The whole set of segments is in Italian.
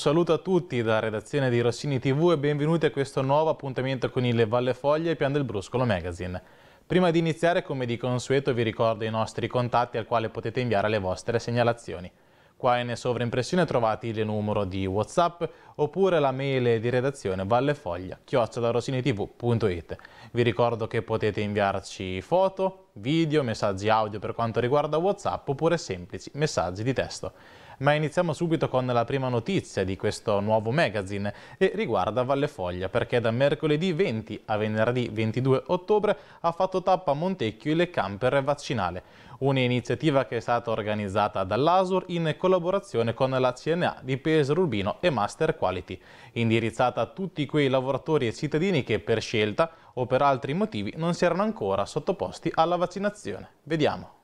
saluto a tutti da redazione di Rossini TV e benvenuti a questo nuovo appuntamento con il Valle Foglia e Pian del Bruscolo Magazine. Prima di iniziare, come di consueto, vi ricordo i nostri contatti al quale potete inviare le vostre segnalazioni. Qua in sovraimpressione trovate il numero di Whatsapp oppure la mail di redazione vallefoglia chiocciolarosinitv.it. Vi ricordo che potete inviarci foto, video, messaggi audio per quanto riguarda Whatsapp oppure semplici messaggi di testo ma iniziamo subito con la prima notizia di questo nuovo magazine e riguarda Valle Foglia perché da mercoledì 20 a venerdì 22 ottobre ha fatto tappa a Montecchio il camper vaccinale, un'iniziativa che è stata organizzata dall'ASUR in collaborazione con la CNA di Pesaro Urbino e Master Quality, indirizzata a tutti quei lavoratori e cittadini che per scelta o per altri motivi non si erano ancora sottoposti alla vaccinazione. Vediamo.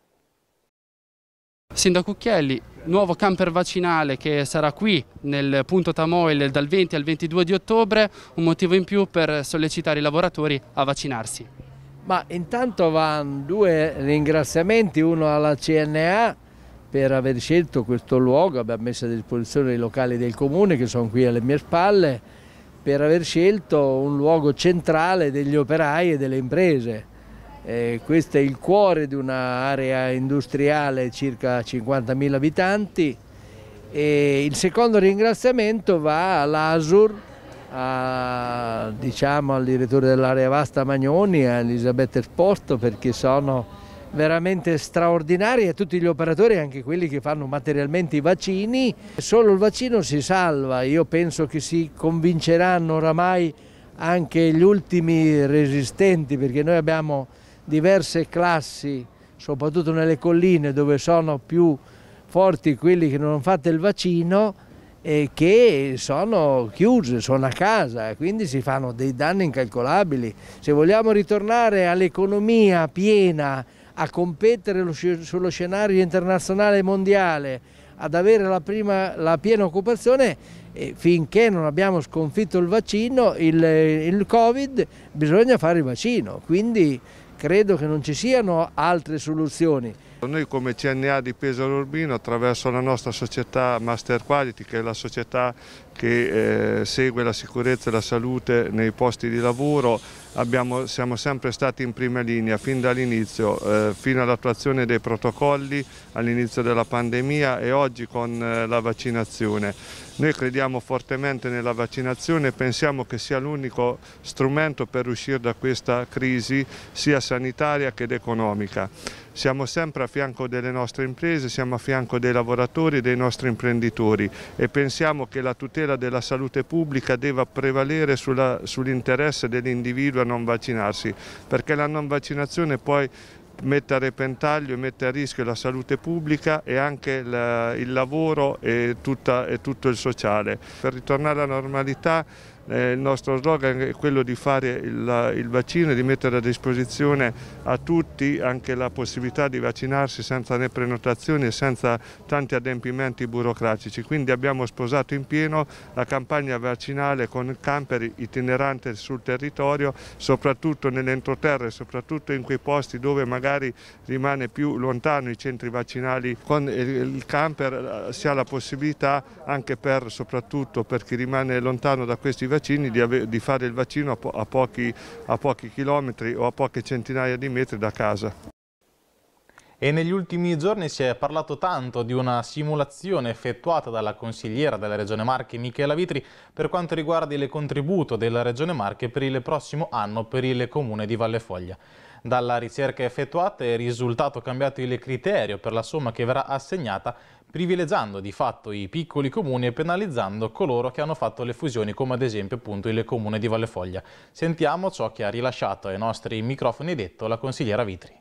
Sindaco Cucchielli, nuovo camper vaccinale che sarà qui nel punto Tamoil dal 20 al 22 di ottobre, un motivo in più per sollecitare i lavoratori a vaccinarsi. Ma intanto vanno due ringraziamenti, uno alla CNA per aver scelto questo luogo, abbiamo messo a disposizione i locali del comune che sono qui alle mie spalle, per aver scelto un luogo centrale degli operai e delle imprese eh, questo è il cuore di un'area industriale circa 50.000 abitanti. E il secondo ringraziamento va all'Asur, a, diciamo, al direttore dell'area Vasta Magnoni, a Elisabetta Esposto perché sono veramente straordinari a tutti gli operatori, anche quelli che fanno materialmente i vaccini. Solo il vaccino si salva, io penso che si convinceranno oramai anche gli ultimi resistenti perché noi abbiamo diverse classi, soprattutto nelle colline dove sono più forti quelli che non hanno fatto il vaccino, eh, che sono chiuse, sono a casa, quindi si fanno dei danni incalcolabili. Se vogliamo ritornare all'economia piena, a competere sullo scenario internazionale e mondiale, ad avere la, prima, la piena occupazione, finché non abbiamo sconfitto il vaccino, il, il Covid, bisogna fare il vaccino. Quindi credo che non ci siano altre soluzioni. Noi come CNA di Pesaro Urbino attraverso la nostra società Master Quality che è la società che eh, segue la sicurezza e la salute nei posti di lavoro abbiamo, siamo sempre stati in prima linea fin dall'inizio, eh, fino all'attuazione dei protocolli all'inizio della pandemia e oggi con eh, la vaccinazione. Noi crediamo fortemente nella vaccinazione e pensiamo che sia l'unico strumento per uscire da questa crisi sia sanitaria che ed economica. Siamo sempre a fianco delle nostre imprese, siamo a fianco dei lavoratori e dei nostri imprenditori e pensiamo che la tutela della salute pubblica debba prevalere sull'interesse sull dell'individuo a non vaccinarsi, perché la non vaccinazione poi mette a repentaglio e mette a rischio la salute pubblica e anche il, il lavoro e, tutta, e tutto il sociale. Per ritornare alla normalità eh, il nostro slogan è quello di fare il, il vaccino e di mettere a disposizione a tutti anche la possibilità di vaccinarsi senza né prenotazioni e senza tanti adempimenti burocratici. Quindi abbiamo sposato in pieno la campagna vaccinale con camper itinerante sul territorio, soprattutto nell'entroterra e soprattutto in quei posti dove magari rimane più lontano i centri vaccinali. Con il camper eh, si ha la possibilità anche per, soprattutto per chi rimane lontano da questi vaccini vaccini di, ah. ave, di fare il vaccino a, po a, pochi, a pochi chilometri o a poche centinaia di metri da casa. E negli ultimi giorni si è parlato tanto di una simulazione effettuata dalla consigliera della Regione Marche Michela Vitri per quanto riguarda il contributo della Regione Marche per il prossimo anno per il comune di Valle Foglia. Dalla ricerca effettuata è risultato cambiato il criterio per la somma che verrà assegnata privilegiando di fatto i piccoli comuni e penalizzando coloro che hanno fatto le fusioni come ad esempio appunto il comune di Vallefoglia. Sentiamo ciò che ha rilasciato ai nostri microfoni detto la consigliera Vitri.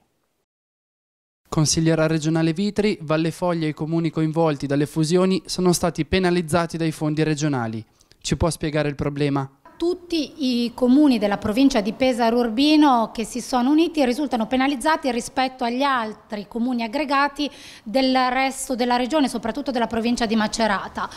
Consigliera regionale Vitri, Vallefoglia e i comuni coinvolti dalle fusioni sono stati penalizzati dai fondi regionali. Ci può spiegare il problema? tutti i comuni della provincia di Pesaro Urbino che si sono uniti risultano penalizzati rispetto agli altri comuni aggregati del resto della regione, soprattutto della provincia di Macerata.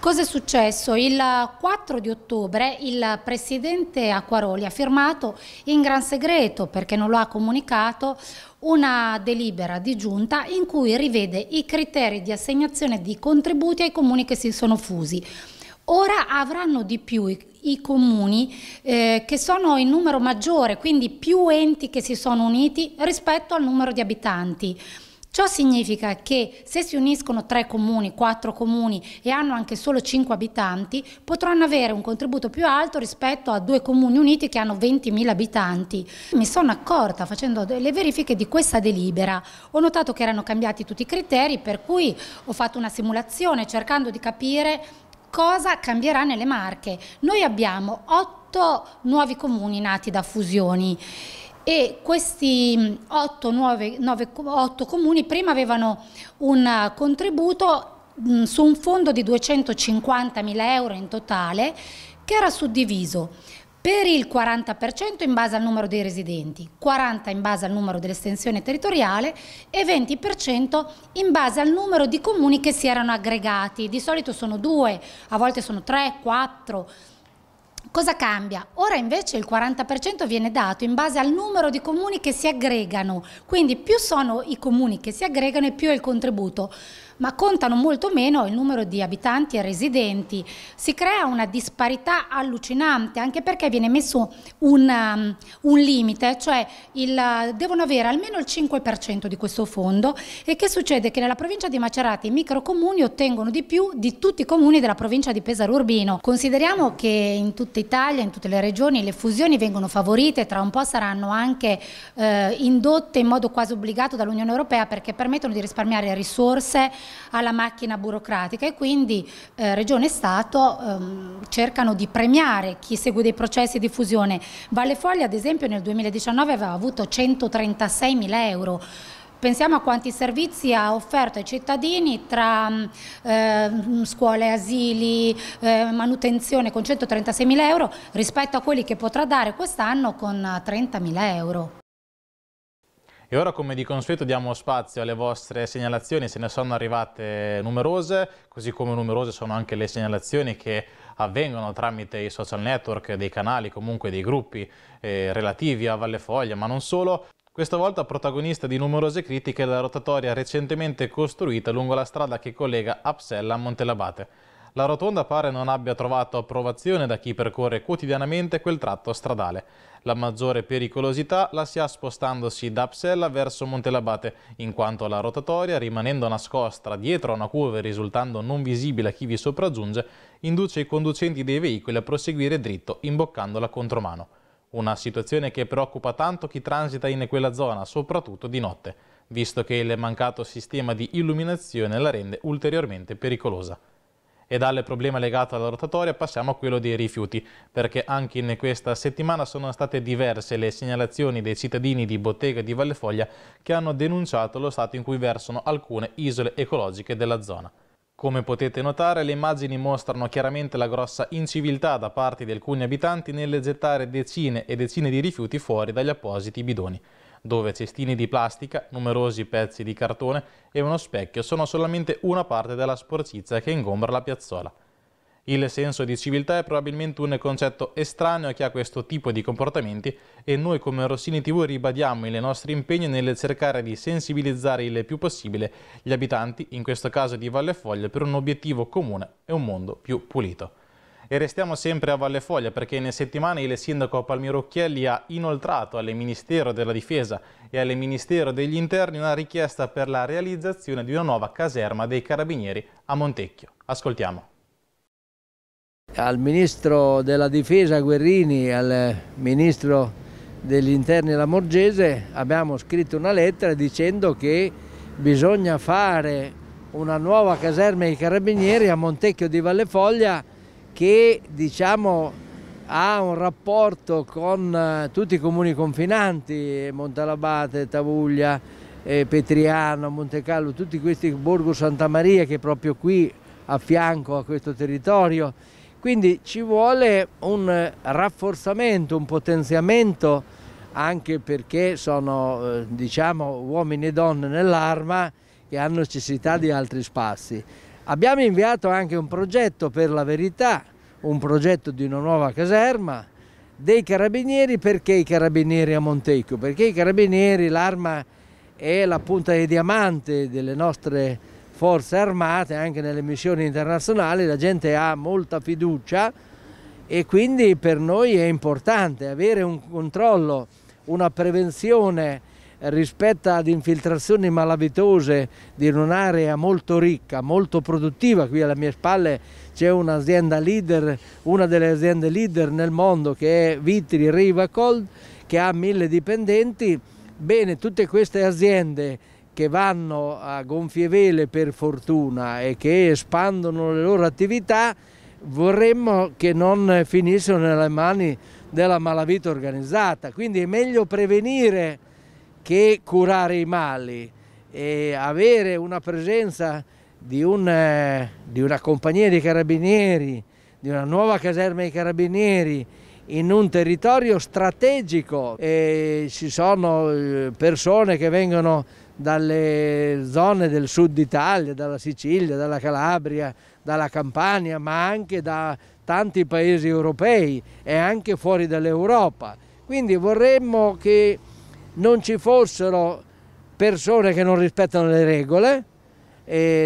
Cos'è successo? Il 4 di ottobre il presidente Acquaroli ha firmato in gran segreto, perché non lo ha comunicato, una delibera di giunta in cui rivede i criteri di assegnazione di contributi ai comuni che si sono fusi. Ora avranno di più i, i comuni eh, che sono in numero maggiore, quindi più enti che si sono uniti rispetto al numero di abitanti. Ciò significa che se si uniscono tre comuni, quattro comuni e hanno anche solo cinque abitanti, potranno avere un contributo più alto rispetto a due comuni uniti che hanno 20.000 abitanti. Mi sono accorta facendo le verifiche di questa delibera, ho notato che erano cambiati tutti i criteri, per cui ho fatto una simulazione cercando di capire cosa cambierà nelle Marche? Noi abbiamo otto nuovi comuni nati da fusioni e questi mm, otto, 9, 9, 8 comuni prima avevano un eh, contributo mh, mm, su un fondo di 250 mila euro in totale che era suddiviso per il 40% in base al numero dei residenti, 40% in base al numero dell'estensione territoriale e 20% in base al numero di comuni che si erano aggregati. Di solito sono due, a volte sono tre, quattro. Cosa cambia? Ora invece il 40% viene dato in base al numero di comuni che si aggregano, quindi più sono i comuni che si aggregano e più è il contributo ma contano molto meno il numero di abitanti e residenti. Si crea una disparità allucinante anche perché viene messo un, um, un limite, cioè il, devono avere almeno il 5% di questo fondo e che succede? Che nella provincia di Macerata i microcomuni ottengono di più di tutti i comuni della provincia di Pesaro Urbino. Consideriamo che in tutta Italia, in tutte le regioni, le fusioni vengono favorite, tra un po' saranno anche eh, indotte in modo quasi obbligato dall'Unione Europea perché permettono di risparmiare risorse, alla macchina burocratica e quindi eh, Regione e Stato ehm, cercano di premiare chi segue dei processi di fusione. Valle Foglia ad esempio nel 2019 aveva avuto 136 mila euro pensiamo a quanti servizi ha offerto ai cittadini tra eh, scuole, asili, eh, manutenzione con 136 mila euro rispetto a quelli che potrà dare quest'anno con 30 eh, mila euro. E ora come di consueto diamo spazio alle vostre segnalazioni, se ne sono arrivate numerose, così come numerose sono anche le segnalazioni che avvengono tramite i social network, dei canali, comunque dei gruppi eh, relativi a Valle Foglia, ma non solo. Questa volta protagonista di numerose critiche la rotatoria recentemente costruita lungo la strada che collega Apsella a Montelabate. La rotonda pare non abbia trovato approvazione da chi percorre quotidianamente quel tratto stradale la maggiore pericolosità la si ha spostandosi da Psella verso Montelabate, in quanto la rotatoria, rimanendo nascosta dietro a una curva e risultando non visibile a chi vi sopraggiunge, induce i conducenti dei veicoli a proseguire dritto, imboccando la contromano. Una situazione che preoccupa tanto chi transita in quella zona, soprattutto di notte, visto che il mancato sistema di illuminazione la rende ulteriormente pericolosa e dal problema legato alla rotatoria passiamo a quello dei rifiuti, perché anche in questa settimana sono state diverse le segnalazioni dei cittadini di Bottega di Vallefoglia che hanno denunciato lo stato in cui versano alcune isole ecologiche della zona. Come potete notare, le immagini mostrano chiaramente la grossa inciviltà da parte di alcuni abitanti nel gettare decine e decine di rifiuti fuori dagli appositi bidoni dove cestini di plastica, numerosi pezzi di cartone e uno specchio sono solamente una parte della sporcizia che ingombra la piazzola. Il senso di civiltà è probabilmente un concetto estraneo a chi ha questo tipo di comportamenti e noi come Rossini TV ribadiamo il nostro impegno nel cercare di sensibilizzare il più possibile gli abitanti, in questo caso di Valle Foglia, per un obiettivo comune e un mondo più pulito. E restiamo sempre a Valle Foglia perché in settimane il sindaco Palmiro Occhielli ha inoltrato al Ministero della Difesa e al Ministero degli Interni una richiesta per la realizzazione di una nuova caserma dei Carabinieri a Montecchio. Ascoltiamo. Al Ministro della Difesa Guerrini, al Ministro degli Interni Lamorgese abbiamo scritto una lettera dicendo che bisogna fare una nuova caserma dei Carabinieri a Montecchio di Valle Foglia che diciamo, ha un rapporto con eh, tutti i comuni confinanti, Montalabate, Tavuglia, eh, Petriano, Montecallo, tutti questi Borgo Santa Maria che è proprio qui a fianco a questo territorio. Quindi ci vuole un rafforzamento, un potenziamento anche perché sono eh, diciamo, uomini e donne nell'arma che hanno necessità di altri spazi. Abbiamo inviato anche un progetto per la verità, un progetto di una nuova caserma dei carabinieri, perché i carabinieri a Montecchio? Perché i carabinieri, l'arma è la punta di diamante delle nostre forze armate, anche nelle missioni internazionali, la gente ha molta fiducia e quindi per noi è importante avere un controllo, una prevenzione rispetto ad infiltrazioni malavitose di un'area molto ricca, molto produttiva. Qui alle mie spalle c'è un'azienda leader, una delle aziende leader nel mondo che è Vitri Rivacold, che ha mille dipendenti. Bene, tutte queste aziende che vanno a gonfie vele per fortuna e che espandono le loro attività vorremmo che non finissero nelle mani della malavita organizzata, quindi è meglio prevenire che curare i mali e avere una presenza di, un, eh, di una compagnia dei carabinieri, di una nuova caserma dei carabinieri in un territorio strategico. E ci sono eh, persone che vengono dalle zone del sud Italia, dalla Sicilia, dalla Calabria, dalla Campania, ma anche da tanti paesi europei e anche fuori dall'Europa. Quindi vorremmo che non ci fossero persone che non rispettano le regole,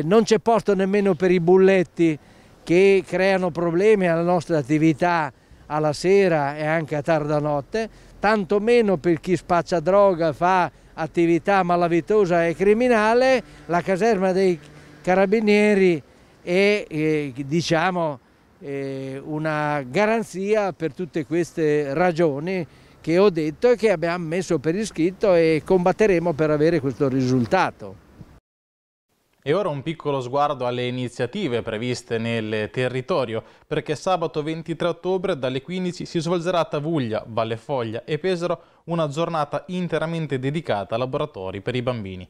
non c'è posto nemmeno per i bulletti che creano problemi alla nostra attività alla sera e anche a tarda notte, tantomeno per chi spaccia droga, fa attività malavitosa e criminale, la caserma dei carabinieri è eh, diciamo, eh, una garanzia per tutte queste ragioni che ho detto e che abbiamo messo per iscritto e combatteremo per avere questo risultato. E ora un piccolo sguardo alle iniziative previste nel territorio, perché sabato 23 ottobre dalle 15 si svolgerà a Tavuglia, Valle Foglia e Pesaro una giornata interamente dedicata a laboratori per i bambini.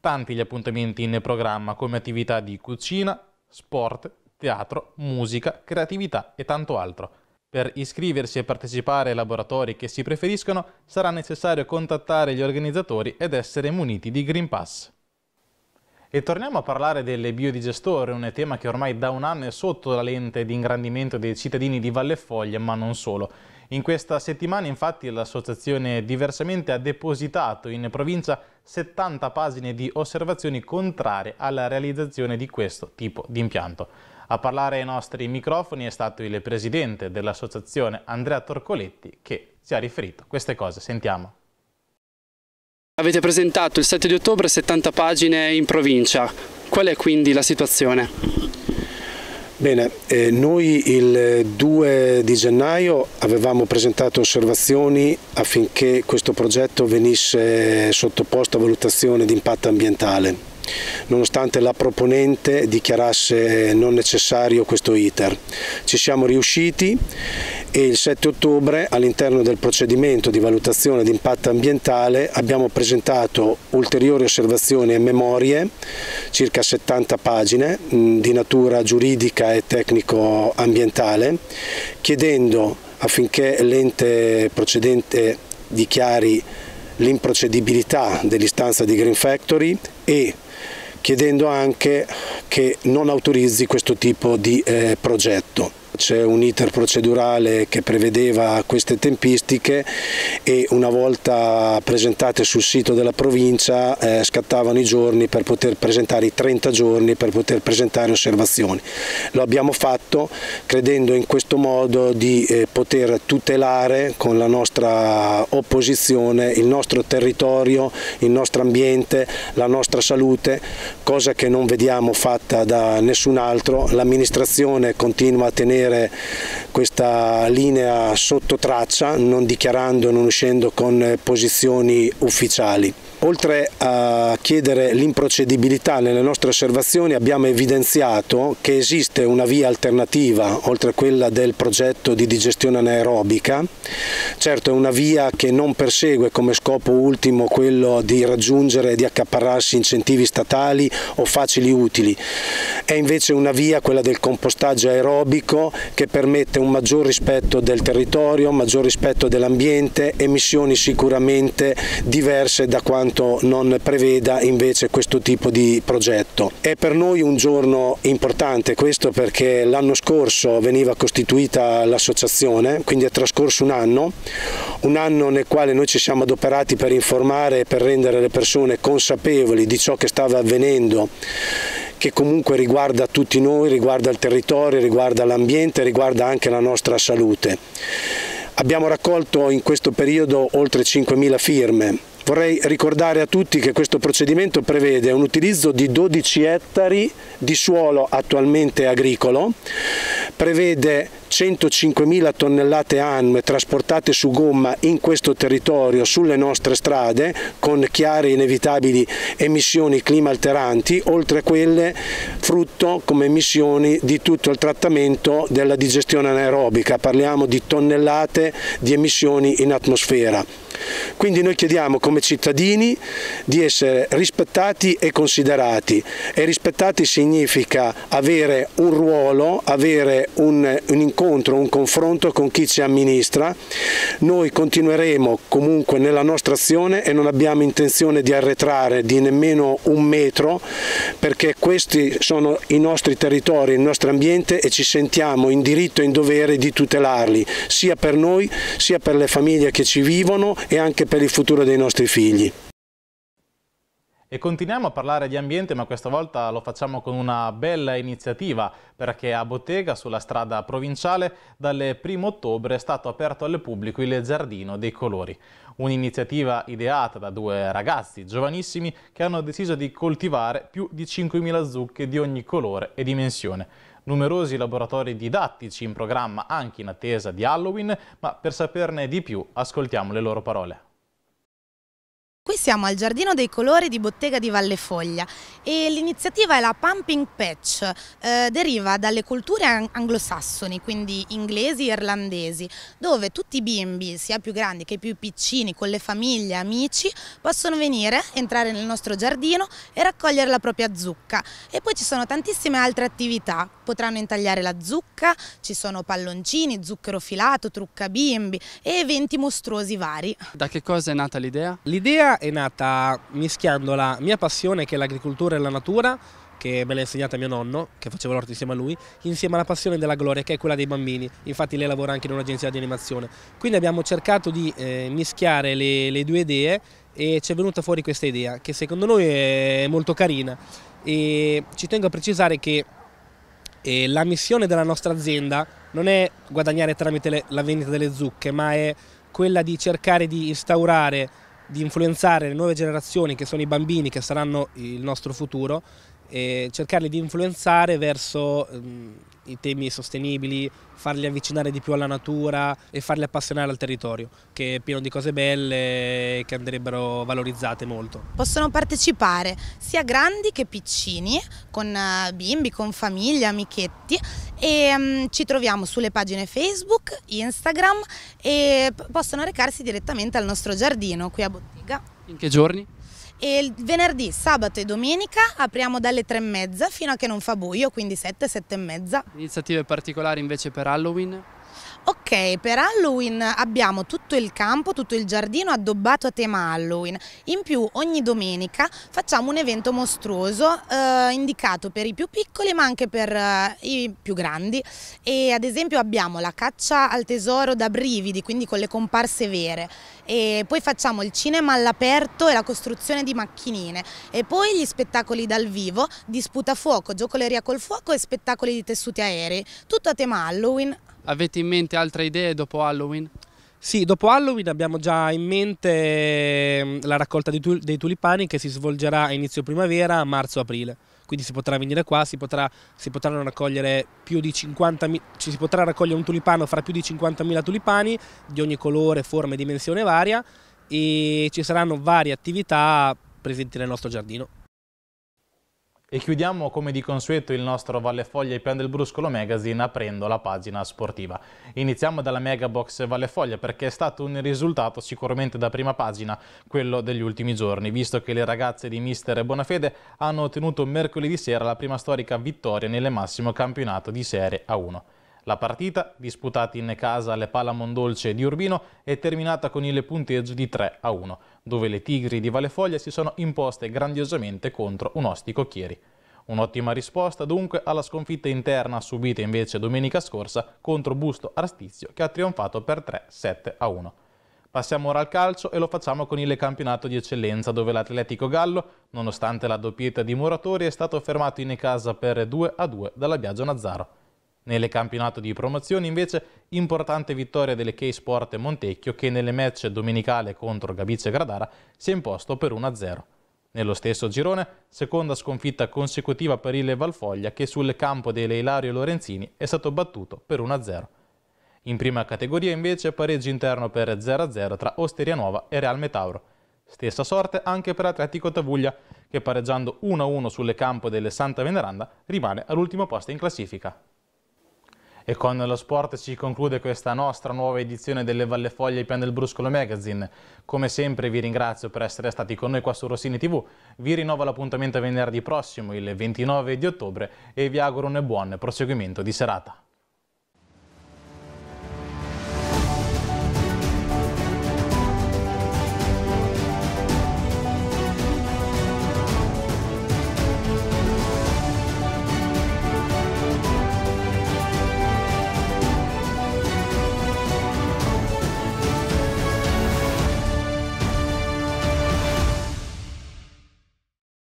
Tanti gli appuntamenti in programma come attività di cucina, sport, teatro, musica, creatività e tanto altro. Per iscriversi e partecipare ai laboratori che si preferiscono sarà necessario contattare gli organizzatori ed essere muniti di Green Pass. E torniamo a parlare delle biodigestore, un tema che ormai da un anno è sotto la lente di ingrandimento dei cittadini di Valle Foglia, ma non solo. In questa settimana infatti l'associazione diversamente ha depositato in provincia 70 pagine di osservazioni contrarie alla realizzazione di questo tipo di impianto. A parlare ai nostri microfoni è stato il presidente dell'associazione Andrea Torcoletti che ci ha riferito queste cose. Sentiamo. Avete presentato il 7 di ottobre 70 pagine in provincia. Qual è quindi la situazione? Bene, eh, noi il 2 di gennaio avevamo presentato osservazioni affinché questo progetto venisse sottoposto a valutazione di impatto ambientale nonostante la proponente dichiarasse non necessario questo iter. Ci siamo riusciti e il 7 ottobre all'interno del procedimento di valutazione di impatto ambientale abbiamo presentato ulteriori osservazioni e memorie, circa 70 pagine di natura giuridica e tecnico-ambientale, chiedendo affinché l'ente procedente dichiari l'improcedibilità dell'istanza di Green Factory e chiedendo anche che non autorizzi questo tipo di eh, progetto c'è un iter procedurale che prevedeva queste tempistiche e una volta presentate sul sito della provincia eh, scattavano i giorni per poter presentare i 30 giorni per poter presentare osservazioni. Lo abbiamo fatto credendo in questo modo di eh, poter tutelare con la nostra opposizione il nostro territorio, il nostro ambiente, la nostra salute, cosa che non vediamo fatta da nessun altro. L'amministrazione continua a tenere mantenere questa linea sotto traccia non dichiarando e non uscendo con eh, posizioni ufficiali. Oltre a chiedere l'improcedibilità nelle nostre osservazioni abbiamo evidenziato che esiste una via alternativa oltre a quella del progetto di digestione anaerobica, certo è una via che non persegue come scopo ultimo quello di raggiungere e di accaparrarsi incentivi statali o facili utili, è invece una via quella del compostaggio aerobico che permette un maggior rispetto del territorio, un maggior rispetto dell'ambiente, emissioni sicuramente diverse da quanto quanto non preveda invece questo tipo di progetto. È per noi un giorno importante questo perché l'anno scorso veniva costituita l'associazione, quindi è trascorso un anno, un anno nel quale noi ci siamo adoperati per informare e per rendere le persone consapevoli di ciò che stava avvenendo che comunque riguarda tutti noi, riguarda il territorio, riguarda l'ambiente, riguarda anche la nostra salute. Abbiamo raccolto in questo periodo oltre 5.000 firme, Vorrei ricordare a tutti che questo procedimento prevede un utilizzo di 12 ettari di suolo attualmente agricolo, prevede 105.000 tonnellate annue trasportate su gomma in questo territorio, sulle nostre strade, con chiare e inevitabili emissioni clima alteranti, oltre a quelle frutto come emissioni di tutto il trattamento della digestione anaerobica, parliamo di tonnellate di emissioni in atmosfera. Quindi noi chiediamo come cittadini di essere rispettati e considerati e rispettati significa avere un ruolo, avere un, un incontro, un confronto con chi ci amministra, noi continueremo comunque nella nostra azione e non abbiamo intenzione di arretrare di nemmeno un metro perché questi sono i nostri territori, il nostro ambiente e ci sentiamo in diritto e in dovere di tutelarli, sia per noi, sia per le famiglie che ci vivono e anche per il futuro dei nostri figli. E continuiamo a parlare di ambiente, ma questa volta lo facciamo con una bella iniziativa, perché a Bottega, sulla strada provinciale, dal 1 ottobre è stato aperto al pubblico il Giardino dei Colori. Un'iniziativa ideata da due ragazzi giovanissimi che hanno deciso di coltivare più di 5.000 zucche di ogni colore e dimensione. Numerosi laboratori didattici in programma anche in attesa di Halloween, ma per saperne di più ascoltiamo le loro parole siamo al Giardino dei Colori di Bottega di Valle Foglia e l'iniziativa è la Pumping Patch, eh, deriva dalle culture anglosassoni, quindi inglesi e irlandesi, dove tutti i bimbi, sia più grandi che più piccini, con le famiglie, amici, possono venire, entrare nel nostro giardino e raccogliere la propria zucca. E poi ci sono tantissime altre attività, potranno intagliare la zucca, ci sono palloncini, zucchero filato, trucca bimbi e eventi mostruosi vari. Da che cosa è nata l'idea? L'idea è è nata mischiando la mia passione che è l'agricoltura e la natura che me l'ha insegnata mio nonno, che faceva l'orto insieme a lui, insieme alla passione della gloria che è quella dei bambini, infatti lei lavora anche in un'agenzia di animazione. Quindi abbiamo cercato di eh, mischiare le, le due idee e ci è venuta fuori questa idea che secondo noi è molto carina e ci tengo a precisare che e eh, la missione della nostra azienda non è guadagnare tramite le, la vendita delle zucche, ma è quella di cercare di instaurare di influenzare le nuove generazioni che sono i bambini che saranno il nostro futuro e cercarli di influenzare verso mh, mm, i temi sostenibili, farli avvicinare di più alla natura e farli appassionare al territorio, che è pieno di cose belle che andrebbero valorizzate molto. Possono partecipare sia grandi che piccini, con eh, bimbi, con famiglie, amichetti e um, ci troviamo sulle pagine Facebook, Instagram e possono recarsi direttamente al nostro giardino qui a Bottega. In che giorni? e il venerdì, sabato e domenica apriamo dalle tre e mezza fino a che non fa buio, quindi sette, 7 e mezza. Iniziative particolari invece per Halloween? Ok, per Halloween abbiamo tutto il campo, tutto il giardino addobbato a tema Halloween. In più ogni domenica facciamo un evento mostruoso eh, indicato per i più piccoli ma anche per eh, i più grandi. E ad esempio abbiamo la caccia al tesoro da brividi, quindi con le comparse vere. E poi facciamo il cinema all'aperto e la costruzione di macchinine. E poi gli spettacoli dal vivo, disputa fuoco, giocoleria col fuoco e spettacoli di tessuti aerei. Tutto a tema Halloween Avete in mente altre idee dopo Halloween? Sì, dopo Halloween abbiamo già in mente mm, la raccolta dei, tulipani che si svolgerà a inizio primavera, marzo-aprile. Quindi si potrà venire qua, si, potrà, si potranno raccogliere più di 50.000, ci si potrà raccogliere un tulipano fra più di 50.000 tulipani di ogni colore, forma e dimensione varia e ci saranno varie attività presenti nel nostro giardino. E chiudiamo come di consueto il nostro Valle Foglia e Pian del Bruscolo Magazine aprendo la pagina sportiva. Iniziamo dalla Megabox Valle Foglia perché è stato un risultato sicuramente da prima pagina quello degli ultimi giorni, visto che le ragazze di Mister Bonafede hanno ottenuto mercoledì sera la prima storica vittoria nel massimo campionato di Serie A1. La partita, disputata in casa alle Pala Mondolce di Urbino, è terminata con il punteggio di 3 a 1, dove le Tigri di Valefoglia si sono imposte grandiosamente contro un ostico Chieri. Un'ottima risposta dunque alla sconfitta interna subita invece domenica scorsa contro Busto Arstizio che ha trionfato per 3-7 a 1. Passiamo ora al calcio e lo facciamo con il campionato di eccellenza dove l'Atletico Gallo, nonostante la doppietta di Muratori, è stato fermato in casa per 2 a 2 dalla Biagio Nazzaro. Nelle campionato di promozione invece importante vittoria delle K-Sport Montecchio che nelle match domenicale contro Gabice Gradara si è imposto per 1-0. Nello stesso girone, seconda sconfitta consecutiva per il Valfoglia che sul campo delle Ilario Lorenzini è stato battuto per 1-0. In prima categoria invece pareggio interno per 0-0 tra Osteria Nuova e Real Metauro. Stessa sorte anche per Atletico Tavuglia che pareggiando 1-1 sul campo delle Santa Veneranda rimane all'ultimo posto in classifica. E con lo sport si conclude questa nostra nuova edizione delle Valle Foglie Pian del Bruscolo Magazine. Come sempre vi ringrazio per essere stati con noi qua su Rossini TV. Vi rinnovo l'appuntamento venerdì prossimo, il 29 di ottobre, e vi auguro un buon proseguimento di serata.